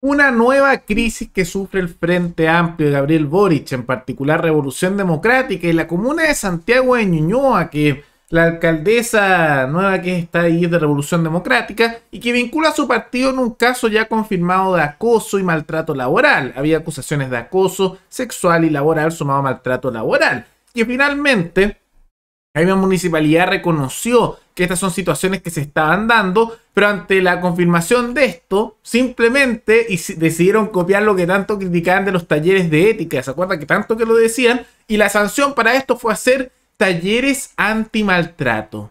Una nueva crisis que sufre el Frente Amplio de Gabriel Boric, en particular Revolución Democrática y la comuna de Santiago de Ñuñoa, que la alcaldesa nueva que está ahí de Revolución Democrática y que vincula a su partido en un caso ya confirmado de acoso y maltrato laboral. Había acusaciones de acoso sexual y laboral sumado a maltrato laboral. Y finalmente la municipalidad reconoció que estas son situaciones que se estaban dando, pero ante la confirmación de esto, simplemente decidieron copiar lo que tanto criticaban de los talleres de ética, ¿se acuerdan que tanto que lo decían? Y la sanción para esto fue hacer talleres anti-maltrato.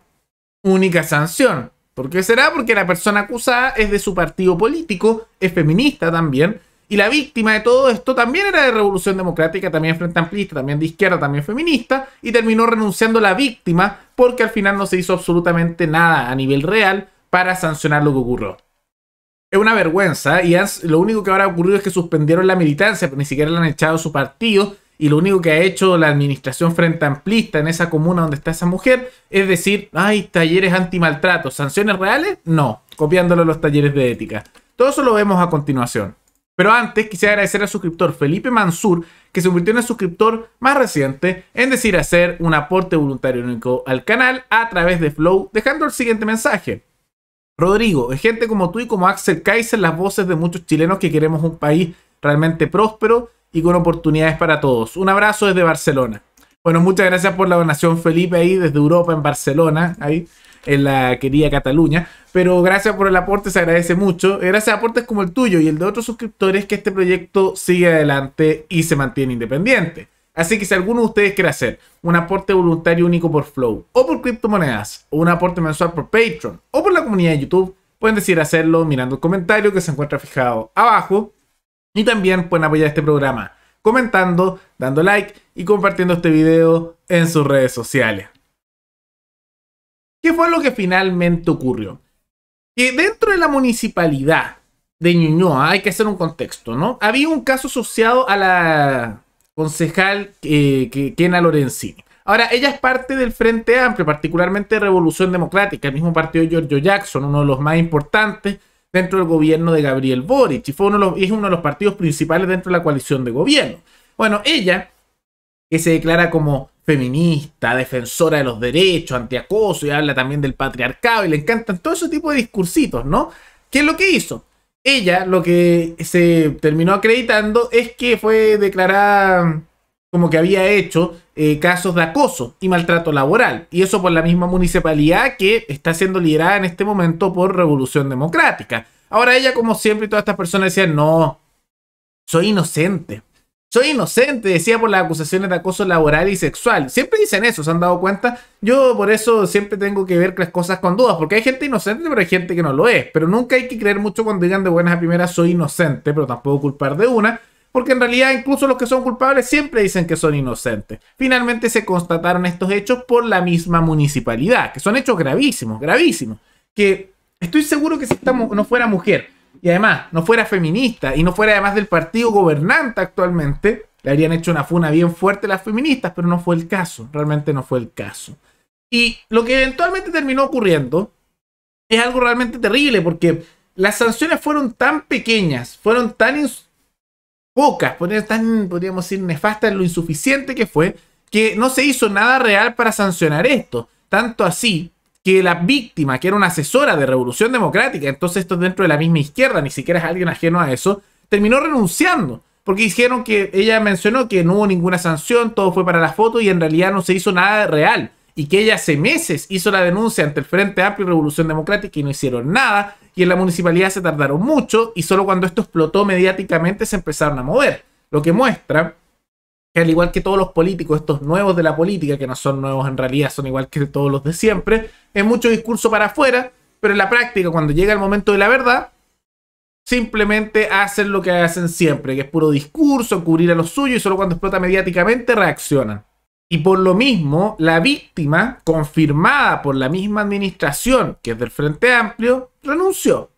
Única sanción. ¿Por qué será? Porque la persona acusada es de su partido político, es feminista también, y la víctima de todo esto también era de revolución democrática, también frente amplista, también de izquierda, también feminista, y terminó renunciando la víctima porque al final no se hizo absolutamente nada a nivel real para sancionar lo que ocurrió. Es una vergüenza y lo único que ahora ha ocurrido es que suspendieron la militancia, pero ni siquiera le han echado su partido y lo único que ha hecho la administración frente amplista en esa comuna donde está esa mujer es decir, ay, talleres antimaltrato, ¿sanciones reales? No, copiándolo los talleres de ética. Todo eso lo vemos a continuación. Pero antes quisiera agradecer al suscriptor Felipe Mansur, que se convirtió en el suscriptor más reciente, en decir hacer un aporte voluntario único al canal a través de Flow, dejando el siguiente mensaje. Rodrigo, es gente como tú y como Axel Kaiser las voces de muchos chilenos que queremos un país realmente próspero y con oportunidades para todos. Un abrazo desde Barcelona. Bueno, muchas gracias por la donación, Felipe, ahí desde Europa, en Barcelona. Ahí en la querida Cataluña. Pero gracias por el aporte, se agradece mucho. Gracias a aportes como el tuyo y el de otros suscriptores que este proyecto sigue adelante y se mantiene independiente. Así que si alguno de ustedes quiere hacer un aporte voluntario único por Flow o por criptomonedas o un aporte mensual por Patreon o por la comunidad de YouTube, pueden decidir hacerlo mirando el comentario que se encuentra fijado abajo y también pueden apoyar este programa comentando, dando like y compartiendo este video en sus redes sociales. ¿Qué fue lo que finalmente ocurrió? Que dentro de la municipalidad de Ñuñoa, hay que hacer un contexto, ¿no? Había un caso asociado a la concejal eh, Kena Lorenzini. Ahora, ella es parte del Frente Amplio, particularmente Revolución Democrática, el mismo partido de Giorgio Jackson, uno de los más importantes dentro del gobierno de Gabriel Boric, y es uno de los partidos principales dentro de la coalición de gobierno. Bueno, ella que se declara como feminista, defensora de los derechos, antiacoso y habla también del patriarcado y le encantan todo ese tipo de discursitos, ¿no? ¿Qué es lo que hizo? Ella lo que se terminó acreditando es que fue declarada como que había hecho eh, casos de acoso y maltrato laboral, y eso por la misma municipalidad que está siendo liderada en este momento por Revolución Democrática. Ahora ella, como siempre, y todas estas personas decían, no, soy inocente. Soy inocente, decía por las acusaciones de acoso laboral y sexual. Siempre dicen eso, ¿se han dado cuenta? Yo por eso siempre tengo que ver las cosas con dudas, porque hay gente inocente, pero hay gente que no lo es. Pero nunca hay que creer mucho cuando digan de buenas a primeras soy inocente, pero tampoco culpar de una, porque en realidad incluso los que son culpables siempre dicen que son inocentes. Finalmente se constataron estos hechos por la misma municipalidad, que son hechos gravísimos, gravísimos. Que estoy seguro que si no fuera mujer, y además no fuera feminista y no fuera además del partido gobernante actualmente, le habrían hecho una funa bien fuerte a las feministas, pero no fue el caso, realmente no fue el caso. Y lo que eventualmente terminó ocurriendo es algo realmente terrible porque las sanciones fueron tan pequeñas, fueron tan pocas, tan, podríamos decir, nefastas en lo insuficiente que fue, que no se hizo nada real para sancionar esto. Tanto así que la víctima, que era una asesora de Revolución Democrática, entonces esto es dentro de la misma izquierda, ni siquiera es alguien ajeno a eso, terminó renunciando. Porque dijeron que ella mencionó que no hubo ninguna sanción, todo fue para la foto y en realidad no se hizo nada real. Y que ella hace meses hizo la denuncia ante el Frente Amplio y Revolución Democrática y no hicieron nada. Y en la municipalidad se tardaron mucho y solo cuando esto explotó mediáticamente se empezaron a mover. Lo que muestra que al igual que todos los políticos, estos nuevos de la política, que no son nuevos en realidad, son igual que todos los de siempre, es mucho discurso para afuera, pero en la práctica, cuando llega el momento de la verdad, simplemente hacen lo que hacen siempre, que es puro discurso, cubrir a los suyos y solo cuando explota mediáticamente reaccionan. Y por lo mismo, la víctima, confirmada por la misma administración que es del Frente Amplio, renunció.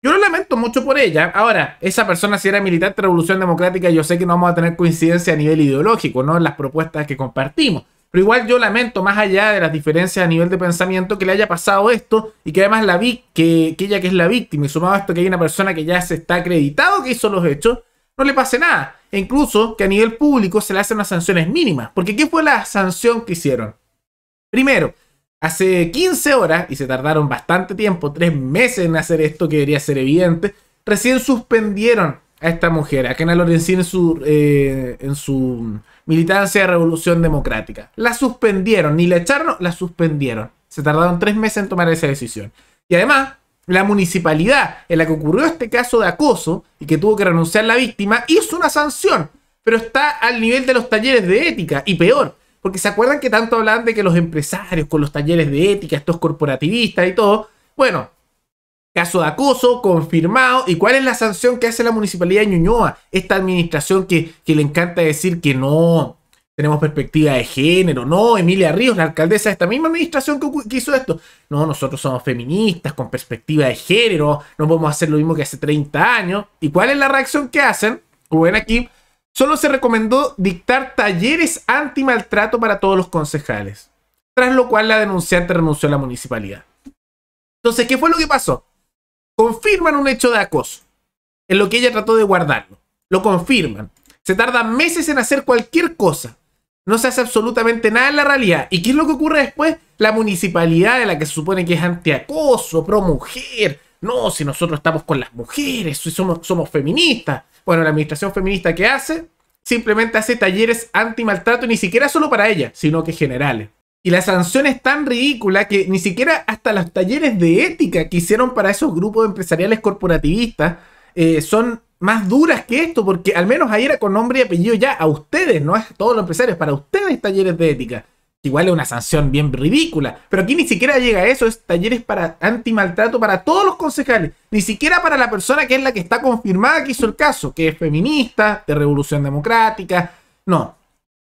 Yo lo lamento mucho por ella. Ahora, esa persona si era militante de Revolución Democrática, yo sé que no vamos a tener coincidencia a nivel ideológico, ¿no? En las propuestas que compartimos. Pero igual yo lamento, más allá de las diferencias a nivel de pensamiento, que le haya pasado esto y que además la vi, que, ella que es la víctima, y sumado a esto que hay una persona que ya se está acreditado que hizo los hechos, no le pase nada. E incluso que a nivel público se le hacen unas sanciones mínimas. Porque ¿qué fue la sanción que hicieron? Primero, Hace 15 horas, y se tardaron bastante tiempo, tres meses en hacer esto que debería ser evidente, recién suspendieron a esta mujer, a Kena Lorenzini en su, eh, en su militancia de Revolución Democrática. La suspendieron, ni la echaron, la suspendieron. Se tardaron tres meses en tomar esa decisión. Y además, la municipalidad en la que ocurrió este caso de acoso y que tuvo que renunciar la víctima, hizo una sanción, pero está al nivel de los talleres de ética y peor, porque se acuerdan que tanto hablan de que los empresarios con los talleres de ética, estos corporativistas y todo. Bueno, caso de acoso confirmado. ¿Y cuál es la sanción que hace la municipalidad de Ñuñoa? Esta administración que, le encanta decir que no tenemos perspectiva de género. No, Emilia Ríos, la alcaldesa de esta misma administración que, que hizo esto. No, nosotros somos feministas con perspectiva de género. No podemos hacer lo mismo que hace 30 años. ¿Y cuál es la reacción que hacen? Como ven aquí, solo se recomendó dictar talleres anti-maltrato para todos los concejales, tras lo cual la denunciante renunció a la municipalidad. Entonces, ¿qué fue lo que pasó? Confirman un hecho de acoso, en lo que ella trató de guardarlo. Lo confirman. Se tarda meses en hacer cualquier cosa. No se hace absolutamente nada en la realidad. ¿Y qué es lo que ocurre después? La municipalidad de la que se supone que es anti-acoso, pro mujer. No, si nosotros estamos con las mujeres, somos, somos feministas. Bueno, la administración feminista que hace, simplemente hace talleres anti-maltrato, ni siquiera solo para ella, sino que generales. Y la sanción es tan ridícula que ni siquiera hasta los talleres de ética que hicieron para esos grupos empresariales corporativistas eh, son más duras que esto, porque al menos ahí era con nombre y apellido ya a ustedes, no a todos los empresarios, para ustedes talleres de ética. Igual es una sanción bien ridícula. Pero aquí ni siquiera llega a eso. Es talleres para antimaltrato para todos los concejales. Ni siquiera para la persona que es la que está confirmada que hizo el caso. Que es feminista, de revolución democrática. No.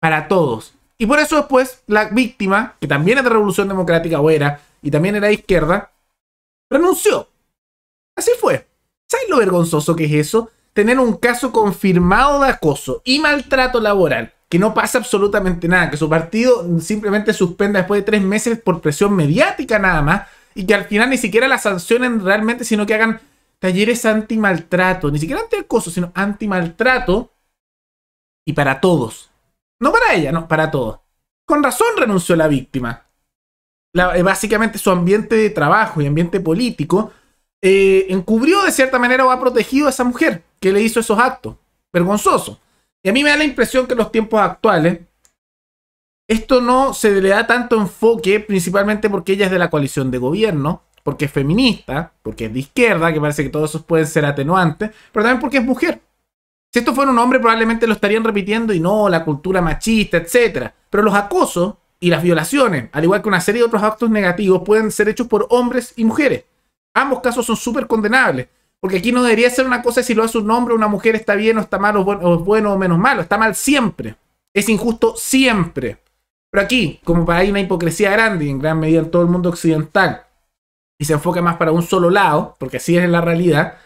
Para todos. Y por eso después la víctima, que también es de revolución democrática o era, y también era de izquierda, renunció. Así fue. ¿Sabes lo vergonzoso que es eso? Tener un caso confirmado de acoso y maltrato laboral que no pasa absolutamente nada, que su partido simplemente suspenda después de tres meses por presión mediática nada más, y que al final ni siquiera la sancionen realmente, sino que hagan talleres anti-maltrato, ni siquiera anti-acoso, sino anti-maltrato, y para todos. No para ella, no, para todos. Con razón renunció la víctima. Eh, básicamente su ambiente de trabajo y ambiente político eh, encubrió de cierta manera o ha protegido a esa mujer que le hizo esos actos. Vergonzoso a mí me da la impresión que en los tiempos actuales esto no se le da tanto enfoque, principalmente porque ella es de la coalición de gobierno, porque es feminista, porque es de izquierda, que parece que todos esos pueden ser atenuantes, pero también porque es mujer. Si esto fuera un hombre, probablemente lo estarían repitiendo y no, la cultura machista, etc. Pero los acosos y las violaciones, al igual que una serie de otros actos negativos, pueden ser hechos por hombres y mujeres. Ambos casos son súper condenables. Porque aquí no debería ser una cosa si lo hace un hombre, una mujer está bien o está mal o, bueno, o es bueno o menos malo. Está mal siempre. Es injusto siempre. Pero aquí, como para hay una hipocresía grande y en gran medida en todo el mundo occidental y se enfoca más para un solo lado, porque así es la realidad,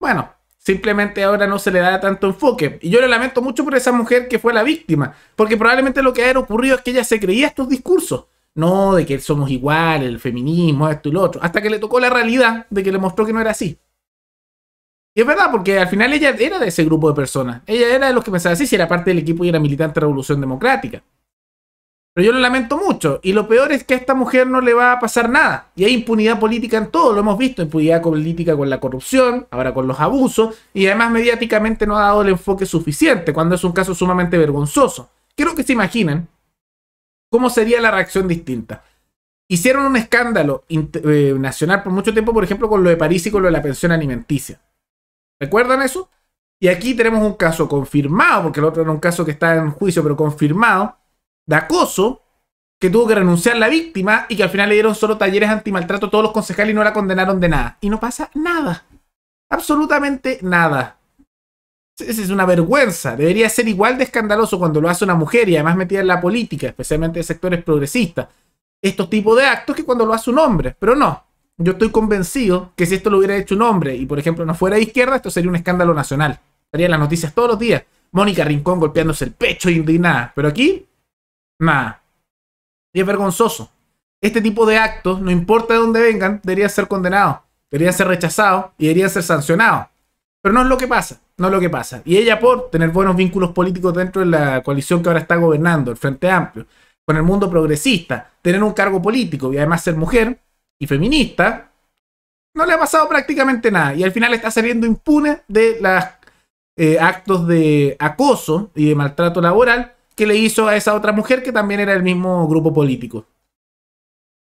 bueno, simplemente ahora no se le da tanto enfoque. Y yo le lamento mucho por esa mujer que fue la víctima, porque probablemente lo que había ocurrido es que ella se creía estos discursos. No, de que somos iguales, el feminismo, esto y lo otro. Hasta que le tocó la realidad de que le mostró que no era así. Y es verdad, porque al final ella era de ese grupo de personas. Ella era de los que pensaba así, si era parte del equipo y era militante de Revolución Democrática. Pero yo lo lamento mucho. Y lo peor es que a esta mujer no le va a pasar nada. Y hay impunidad política en todo, lo hemos visto. Impunidad política con la corrupción, ahora con los abusos. Y además mediáticamente no ha dado el enfoque suficiente cuando es un caso sumamente vergonzoso. Creo que se imaginan cómo sería la reacción distinta. Hicieron un escándalo eh, nacional por mucho tiempo, por ejemplo, con lo de París y con lo de la pensión alimenticia. ¿Recuerdan eso? Y aquí tenemos un caso confirmado, porque el otro era un caso que está en juicio, pero confirmado, de acoso, que tuvo que renunciar la víctima y que al final le dieron solo talleres antimaltrato a todos los concejales y no la condenaron de nada. Y no pasa nada. Absolutamente nada. Esa es una vergüenza. Debería ser igual de escandaloso cuando lo hace una mujer y además metida en la política, especialmente de sectores progresistas. Estos tipos de actos que cuando lo hace un hombre, pero no yo estoy convencido que si esto lo hubiera hecho un hombre y, por ejemplo, no fuera de izquierda, esto sería un escándalo nacional. Estarían las noticias todos los días. Mónica Rincón golpeándose el pecho y indignada. Pero aquí, nada. Y es vergonzoso. Este tipo de actos, no importa de dónde vengan, deberían ser condenados, deberían ser rechazados y deberían ser sancionados. Pero no es lo que pasa, no es lo que pasa. Y ella por tener buenos vínculos políticos dentro de la coalición que ahora está gobernando, el Frente Amplio, con el mundo progresista, tener un cargo político y además ser mujer, y feminista, no le ha pasado prácticamente nada. Y al final está saliendo impune de los eh, actos de acoso y de maltrato laboral que le hizo a esa otra mujer que también era del mismo grupo político.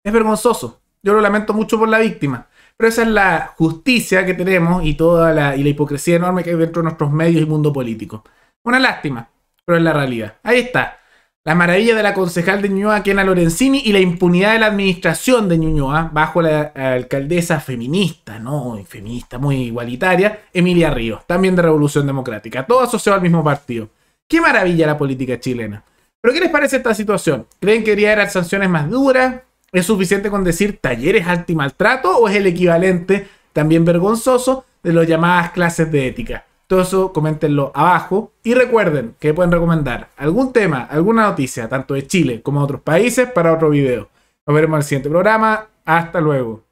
Es vergonzoso. Yo lo lamento mucho por la víctima. Pero esa es la justicia que tenemos y toda la, y la hipocresía enorme que hay dentro de nuestros medios y mundo político. Una lástima, pero es la realidad. Ahí está. La maravilla de la concejal de Ñuñoa, Kena Lorenzini, y la impunidad de la administración de Ñuñoa bajo la alcaldesa feminista, ¿no? Feminista, muy igualitaria, Emilia Ríos, también de Revolución Democrática, todo asociado al mismo partido. ¡Qué maravilla la política chilena! ¿Pero qué les parece esta situación? ¿Creen que debería haber sanciones más duras? ¿Es suficiente con decir talleres anti-maltrato o es el equivalente, también vergonzoso, de las llamadas clases de ética? coméntenlo abajo. Y recuerden que pueden recomendar algún tema, alguna noticia, tanto de Chile como de otros países, para otro video. Nos veremos al el siguiente programa. Hasta luego.